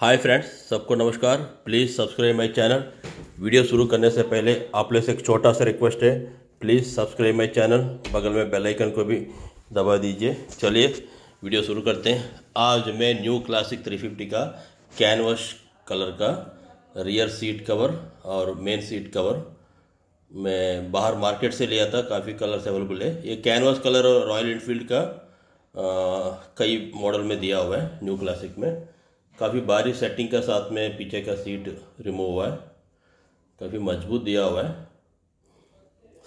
हाय friends सबको नमस्कार please subscribe my channel video शुरू करने से पहले आप लोग से एक छोटा सा रिक्वेस्ट है प्लीज़ सब्सक्राइब माय चैनल बगल में बेल आइकन को भी दबा दीजिए चलिए वीडियो शुरू करते हैं आज मैं न्यू क्लासिक 350 का कैनवस कलर का रियर सीट कवर और मेन सीट कवर मैं बाहर मार्केट से लिया था काफ़ी कलर्स अवेलेबल है ये कैनवस कलर रॉयल इनफील्ड का आ, कई मॉडल में दिया हुआ है न्यू क्लासिक में काफ़ी बारी सेटिंग का साथ में पीछे का सीट रिमूव हुआ है काफ़ी मजबूत दिया हुआ है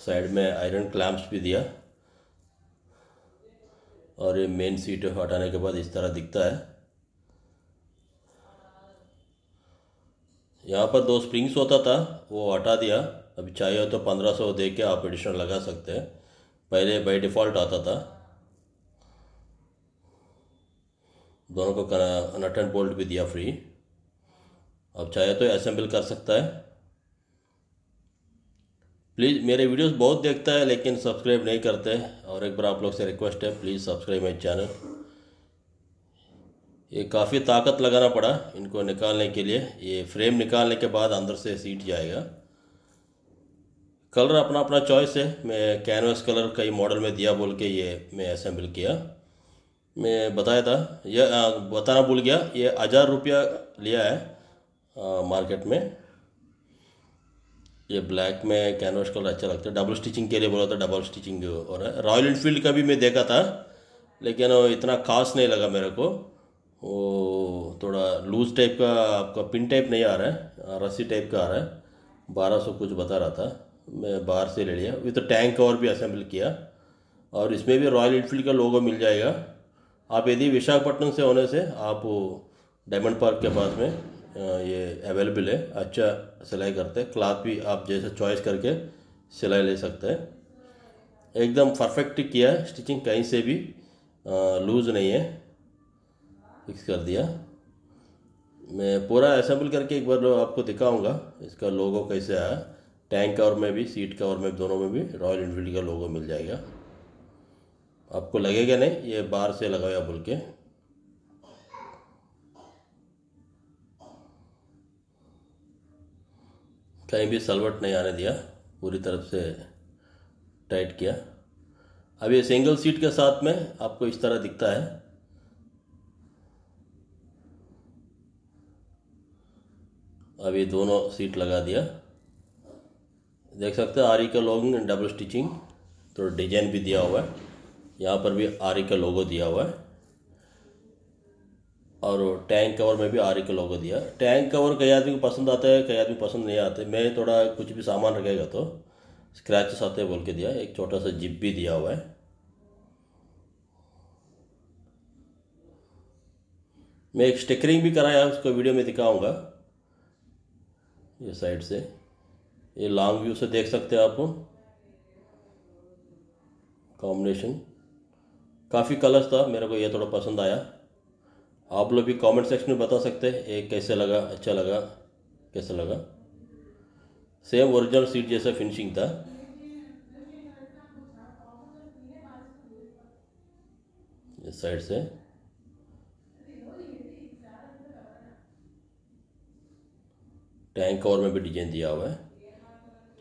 साइड में आयरन क्लैम्प्स भी दिया और ये मेन सीट हटाने के बाद इस तरह दिखता है यहाँ पर दो स्प्रिंग्स होता था वो हटा दिया अभी चाहिए तो पंद्रह सौ दे के आप एडिशनल लगा सकते हैं पहले बाई डिफ़ॉल्ट आता था दोनों को नट एंड बोल्ट भी दिया फ्री अब चाहे तो असेंबल कर सकता है प्लीज़ मेरे वीडियोस बहुत देखता है लेकिन सब्सक्राइब नहीं करते और एक बार आप लोग से रिक्वेस्ट है प्लीज़ सब्सक्राइब माई चैनल ये काफ़ी ताकत लगाना पड़ा इनको निकालने के लिए ये फ्रेम निकालने के बाद अंदर से सीट जाएगा कलर अपना अपना चॉइस है मैं कैनवास कलर कई मॉडल में दिया बोल के ये मैं असेंबल किया मैं बताया था ये बताना भूल गया ये हज़ार रुपया लिया है आ, मार्केट में ये ब्लैक में कैनवास कलर अच्छा लगता है डबल स्टिचिंग के लिए बोला था डबल स्टिचिंग हो रहा है रॉयल इनफील्ड का भी मैं देखा था लेकिन इतना खास नहीं लगा मेरे को वो थोड़ा लूज टाइप का आपका पिन टाइप नहीं आ रहा है रस्सी टाइप का आ रहा है बारह सौ कुछ बता रहा था मैं बाहर से ले लिया विथ टैंक तो और भी असेंबल किया और इसमें भी रॉयल इनफील्ड का लोगो मिल जाएगा आप यदि विशाखापट्टनम से होने से आप डायमंड पार्क के पास में ये अवेलेबल है अच्छा सिलाई करते हैं क्लाथ भी आप जैसे चॉइस करके सिलाई ले सकते हैं एकदम परफेक्ट किया है स्टिचिंग कहीं से भी लूज़ नहीं है फिक्स कर दिया मैं पूरा असेंबल करके एक बार आपको दिखाऊंगा इसका लोगो कैसे आया टैंक कवर में भी सीट कवर में दोनों में भी रॉयल इनफील्ड का लोगो मिल जाएगा आपको लगेगा नहीं ये बाहर से लगाया बोल के कहीं भी सलवट नहीं आने दिया पूरी तरफ से टाइट किया अब ये सिंगल सीट के साथ में आपको इस तरह दिखता है अब ये दोनों सीट लगा दिया देख सकते हैं आरी का लॉन्ग डबल स्टिचिंग थोड़ा डिजाइन भी दिया हुआ है यहाँ पर भी आरी का लोगो दिया हुआ है और टैंक कवर में भी आरी का लोगो दिया टैंक कवर कई आदमी को पसंद आता है कई आदमी पसंद नहीं आते मैं थोड़ा कुछ भी सामान रखेगा तो स्क्रैचेस आते बोल के दिया एक छोटा सा जिप भी दिया हुआ है मैं एक स्टिकरिंग भी कराया उसको वीडियो में दिखाऊंगा ये साइड से ये लॉन्ग व्यू से देख सकते हैं आप कॉम्बिनेशन काफ़ी कलर्स था मेरे को ये थोड़ा पसंद आया आप लोग भी कमेंट सेक्शन में बता सकते हैं ये कैसे लगा अच्छा लगा कैसा लगा सेम ओरिजिनल सीट जैसा फिनिशिंग था इस साइड से टैंक और में भी डिजाइन दिया हुआ है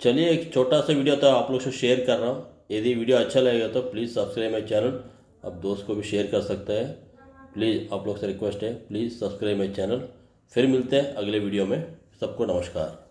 चलिए एक छोटा सा वीडियो था आप लोग से शेयर कर रहा हूँ यदि वीडियो अच्छा लगेगा तो प्लीज़ सब्सक्राइब माई चैनल अब दोस्त को भी शेयर कर सकते हैं प्लीज़ आप लोग से रिक्वेस्ट है प्लीज़ सब्सक्राइब माई चैनल फिर मिलते हैं अगले वीडियो में सबको नमस्कार